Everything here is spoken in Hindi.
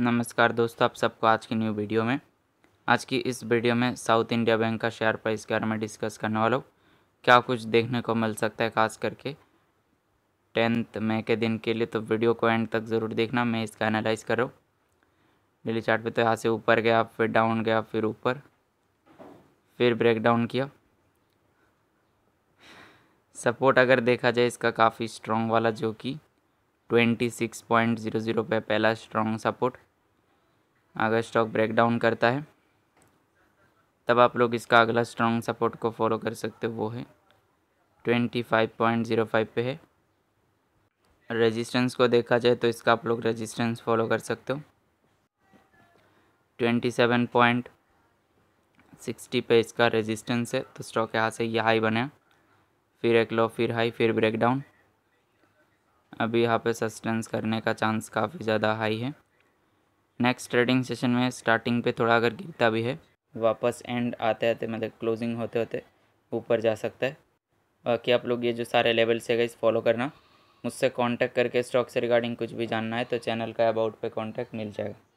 नमस्कार दोस्तों आप सबको आज की न्यू वीडियो में आज की इस वीडियो में साउथ इंडिया बैंक का शेयर प्राइस के बारे में डिस्कस करने वाला हूँ क्या कुछ देखने को मिल सकता है खास करके टेंथ मई के दिन के लिए तो वीडियो को एंड तक ज़रूर देखना मैं इसका एनालाइज कर रहा हूँ डेली चार्ट पे तो यहाँ से ऊपर गया फिर डाउन गया फिर ऊपर फिर ब्रेक डाउन किया सपोर्ट अगर देखा जाए इसका काफ़ी स्ट्रॉन्ग वाला जो कि twenty six point zero zero पे पहला स्ट्रॉन्ग सपोर्ट अगर स्टॉक ब्रेकडाउन करता है तब आप लोग इसका अगला स्ट्रॉन्ग सपोर्ट को फॉलो कर सकते हो वो है twenty five point zero five पे है रेजिस्टेंस को देखा जाए तो इसका आप लोग रेजिस्टेंस फॉलो कर सकते हो ट्वेंटी सेवन पॉइंट सिक्सटी पे इसका रेजिस्टेंस है तो स्टॉक यहाँ से ये हाई बने फिर एक लो फिर हाई फिर ब्रेक डाउन अभी यहाँ पे सस्टेंस करने का चांस काफ़ी ज़्यादा हाई है नेक्स्ट ट्रेडिंग सेशन में स्टार्टिंग पे थोड़ा अगर गिरता भी है वापस एंड आते आते मतलब क्लोजिंग होते होते ऊपर जा सकता है बाकी आप लोग ये जो सारे लेवल्स है इस फॉलो करना मुझसे कांटेक्ट करके स्टॉक से रिगार्डिंग कुछ भी जानना है तो चैनल का अबाउट पे कांटेक्ट मिल जाएगा